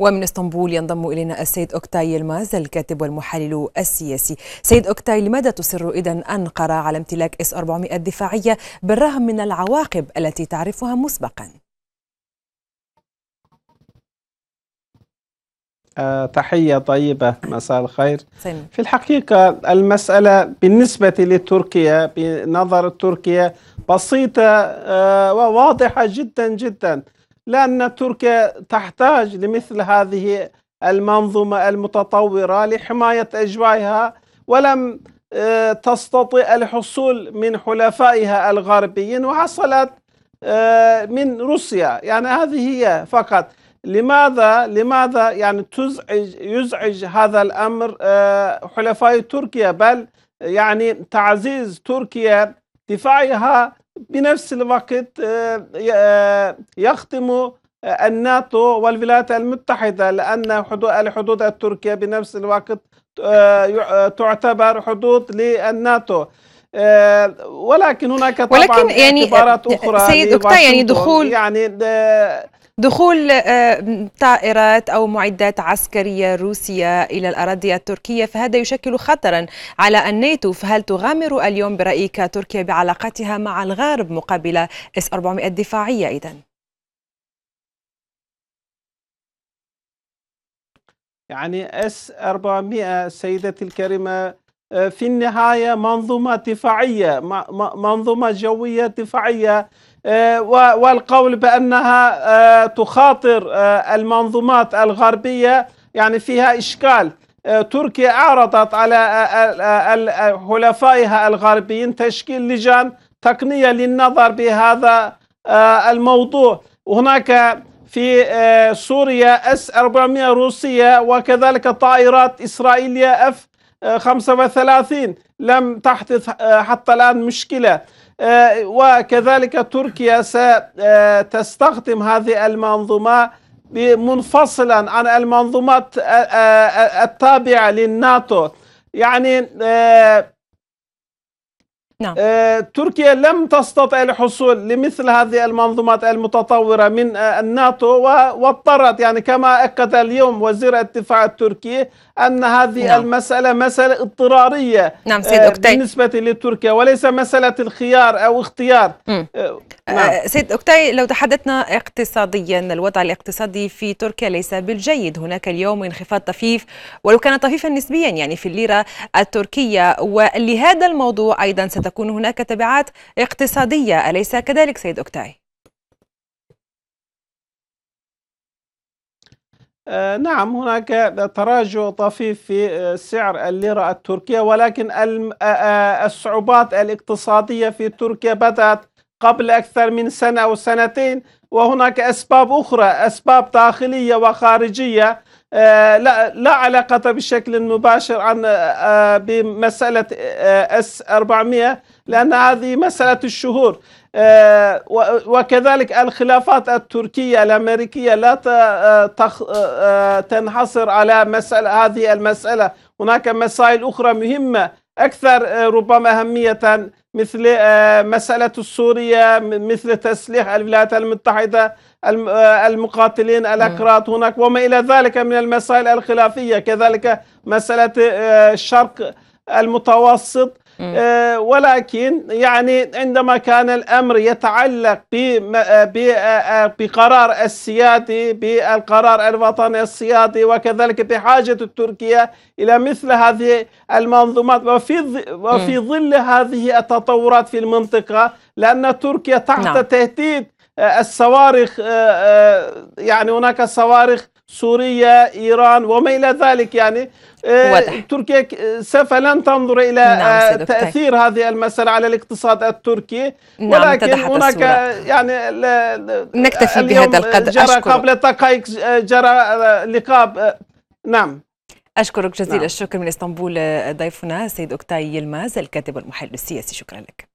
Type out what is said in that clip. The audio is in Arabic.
ومن اسطنبول ينضم الينا السيد اوكتاي يلماز الكاتب والمحلل السياسي. سيد اوكتاي لماذا تصر اذا انقره على امتلاك اس 400 دفاعيه بالرغم من العواقب التي تعرفها مسبقا؟ آه، تحية طيبة مساء الخير سين. في الحقيقة المسألة بالنسبة لتركيا بنظر تركيا بسيطة آه، وواضحة جدا جدا لأن تركيا تحتاج لمثل هذه المنظومة المتطورة لحماية أجوائها ولم آه، تستطيع الحصول من حلفائها الغربيين وحصلت آه، من روسيا يعني هذه هي فقط لماذا لماذا يعني تزعج يزعج هذا الامر آه، حلفاء تركيا بل يعني تعزيز تركيا دفاعها بنفس الوقت آه، آه، يختم آه، الناتو والولايات المتحدة لأن الحدود التركية بنفس الوقت تعتبر حدود للناتو ولكن هناك طبعا ولكن يعني اعتبارات أخرى سيد يعني دخول يعني دخول آه، طائرات أو معدات عسكرية روسية إلى الأراضي التركية فهذا يشكل خطرا على الناتو فهل تغامر اليوم برأيك تركيا بعلاقتها مع الغرب مقابل اس 400 الدفاعيه إذا؟ يعني اس 400 سيدتي الكريمة آه، في النهاية منظومة دفاعية منظومة جوية دفاعية آه، والقول بأنها آه، تخاطر المنظومات الغربية يعني فيها إشكال تركيا أعرضت على حلفائها الغربيين تشكيل لجان تقنية للنظر بهذا الموضوع هناك في سوريا S 400 روسية وكذلك طائرات إسرائيلية F 35 لم تحدث آه، حتى الآن مشكلة آه، وكذلك تركيا ستستخدم هذه المنظومة منفصلا عن المنظومات آه، التابعة للناتو يعني نعم. آه، تركيا لم تستطع الحصول لمثل هذه المنظومات المتطورة من آه، الناتو واضطرت يعني كما أكد اليوم وزير الدفاع التركي أن هذه نعم. المسألة مسألة اضطرارية نعم آه، سيد أكتاي. بالنسبة لتركيا وليس مسألة الخيار أو اختيار نعم. سيد أكتاي لو تحدثنا اقتصاديا الوضع الاقتصادي في تركيا ليس بالجيد هناك اليوم انخفاض طفيف ولو كان طفيفا نسبيا يعني في الليرة التركية ولهذا الموضوع أيضا ستكون تكون هناك تبعات اقتصادية أليس كذلك سيد أكتاي؟ آه، نعم هناك تراجع طفيف في آه، سعر الليرة التركية ولكن آه، الصعوبات الاقتصادية في تركيا بدأت قبل أكثر من سنة أو سنتين وهناك أسباب أخرى أسباب داخلية وخارجية آه، لا علاقة بشكل مباشر عن آه، بمسألة آه، اس 400 لأن هذه مسألة الشهور وكذلك الخلافات التركية الأمريكية لا تنحصر على مسألة هذه المسألة هناك مسائل أخرى مهمة أكثر ربما أهمية مثل آه، مسألة سوريا مثل تسليح الولايات المتحدة آه، المقاتلين نعم. الأكراد هناك وما إلى ذلك من المسائل الخلافية كذلك مسألة آه، الشرق المتوسط آه، ولكن يعني عندما كان الأمر يتعلق آه، آه، بقرار السيادي بالقرار الوطني السيادي وكذلك بحاجة تركيا إلى مثل هذه المنظومات وفي وفي ظل هذه التطورات في المنطقة لأن تركيا تحت نعم. تهديد الصواريخ يعني هناك صواريخ سوريا إيران وما إلى ذلك يعني آه، واضح. تركيا سوف لن تنظر إلى نعم آه، تأثير هذه المسألة على الاقتصاد التركي نعم ولكن هناك الصورة. يعني نكتفي بهذا القدر جرى أشكرك. قبل دقائق آه، جرى لقاء نعم أشكرك جزيل نعم. الشكر من إسطنبول ضيفنا سيد أكتاي يلماز الكاتب والمحلل السياسي شكرا لك